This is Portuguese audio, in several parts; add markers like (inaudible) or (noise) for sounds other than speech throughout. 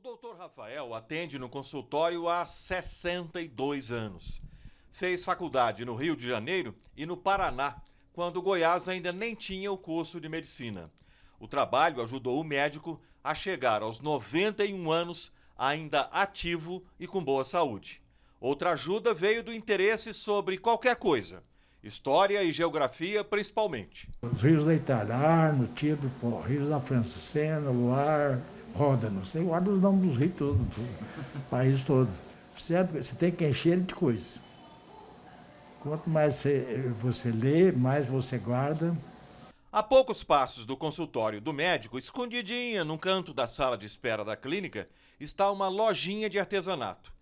O doutor Rafael atende no consultório há 62 anos. Fez faculdade no Rio de Janeiro e no Paraná, quando Goiás ainda nem tinha o curso de medicina. O trabalho ajudou o médico a chegar aos 91 anos, ainda ativo e com boa saúde. Outra ajuda veio do interesse sobre qualquer coisa, história e geografia principalmente. Os rios da Itália, Arno, Tídupo, rios da França, Sena, Loire, roda não sei, guarda os nomes dos reis todos, do país todo. É, você tem que encher de coisa. Quanto mais você, você lê, mais você guarda. A poucos passos do consultório do médico, escondidinha num canto da sala de espera da clínica, está uma lojinha de artesanato.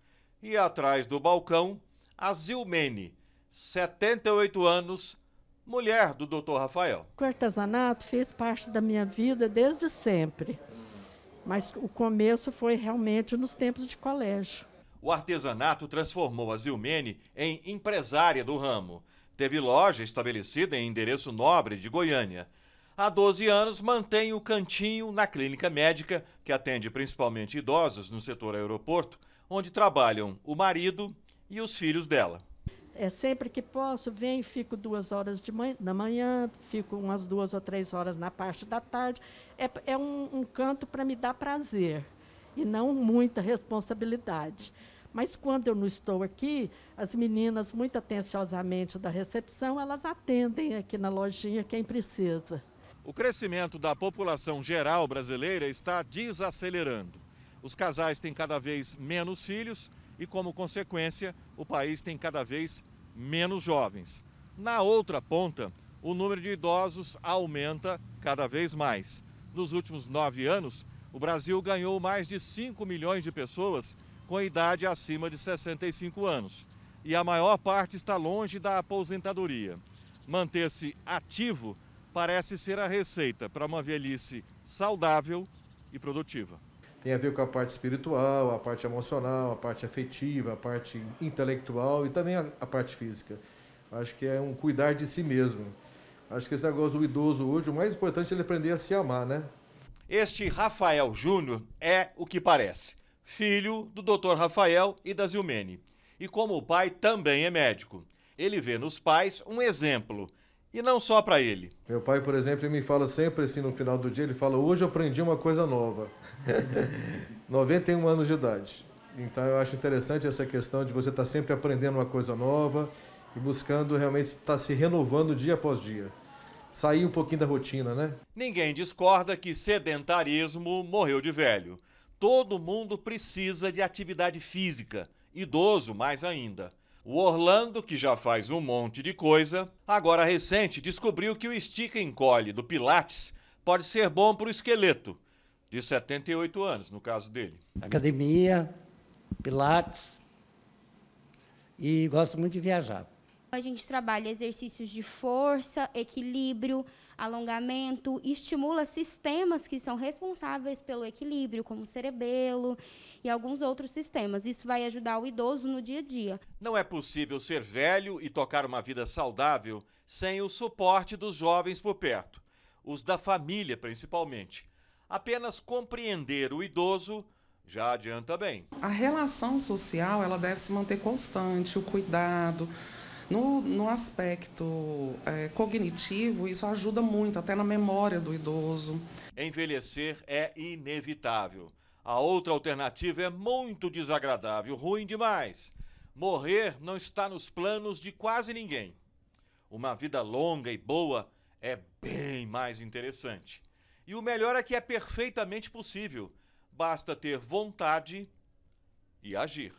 E atrás do balcão, a Zilmene, 78 anos, mulher do Dr. Rafael. O artesanato fez parte da minha vida desde sempre. Mas o começo foi realmente nos tempos de colégio. O artesanato transformou a Zilmene em empresária do ramo. Teve loja estabelecida em endereço nobre de Goiânia. Há 12 anos mantém o cantinho na clínica médica, que atende principalmente idosos no setor aeroporto, onde trabalham o marido e os filhos dela é, sempre que posso, venho, fico duas horas de manhã, da manhã, fico umas duas ou três horas na parte da tarde. É, é um, um canto para me dar prazer e não muita responsabilidade. Mas quando eu não estou aqui, as meninas, muito atenciosamente da recepção, elas atendem aqui na lojinha quem precisa. O crescimento da população geral brasileira está desacelerando. Os casais têm cada vez menos filhos e, como consequência, o país tem cada vez menos jovens. Na outra ponta, o número de idosos aumenta cada vez mais. Nos últimos nove anos, o Brasil ganhou mais de 5 milhões de pessoas com idade acima de 65 anos. E a maior parte está longe da aposentadoria. Manter-se ativo parece ser a receita para uma velhice saudável e produtiva tem a ver com a parte espiritual, a parte emocional, a parte afetiva, a parte intelectual e também a, a parte física. Acho que é um cuidar de si mesmo. Acho que esse negócio do idoso hoje, o mais importante é ele aprender a se amar, né? Este Rafael Júnior é o que parece, filho do Dr. Rafael e da Zilmene. E como o pai também é médico, ele vê nos pais um exemplo e não só para ele. Meu pai, por exemplo, me fala sempre assim no final do dia, ele fala: "Hoje eu aprendi uma coisa nova". 91 (laughs) anos de idade. Então eu acho interessante essa questão de você estar tá sempre aprendendo uma coisa nova e buscando realmente estar tá se renovando dia após dia. Sair um pouquinho da rotina, né? Ninguém discorda que sedentarismo morreu de velho. Todo mundo precisa de atividade física, idoso mais ainda. O Orlando, que já faz um monte de coisa, agora recente descobriu que o estica encolhe do Pilates pode ser bom para o esqueleto, de 78 anos, no caso dele. Academia, Pilates e gosto muito de viajar. A gente trabalha exercícios de força, equilíbrio, alongamento, estimula sistemas que são responsáveis pelo equilíbrio, como o cerebelo e alguns outros sistemas. Isso vai ajudar o idoso no dia a dia. Não é possível ser velho e tocar uma vida saudável sem o suporte dos jovens por perto, os da família principalmente. Apenas compreender o idoso já adianta bem. A relação social ela deve se manter constante, o cuidado no, no aspecto é, cognitivo, isso ajuda muito, até na memória do idoso. Envelhecer é inevitável. A outra alternativa é muito desagradável, ruim demais. Morrer não está nos planos de quase ninguém. Uma vida longa e boa é bem mais interessante. E o melhor é que é perfeitamente possível. Basta ter vontade e agir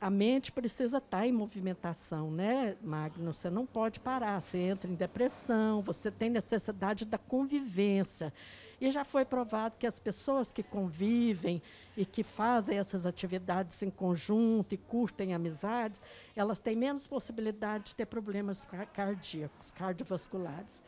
a mente precisa estar tá em movimentação, né, Magno? Você não pode parar, você entra em depressão, você tem necessidade da convivência. E já foi provado que as pessoas que convivem e que fazem essas atividades em conjunto e curtem amizades, elas têm menos possibilidade de ter problemas cardíacos, cardiovasculares.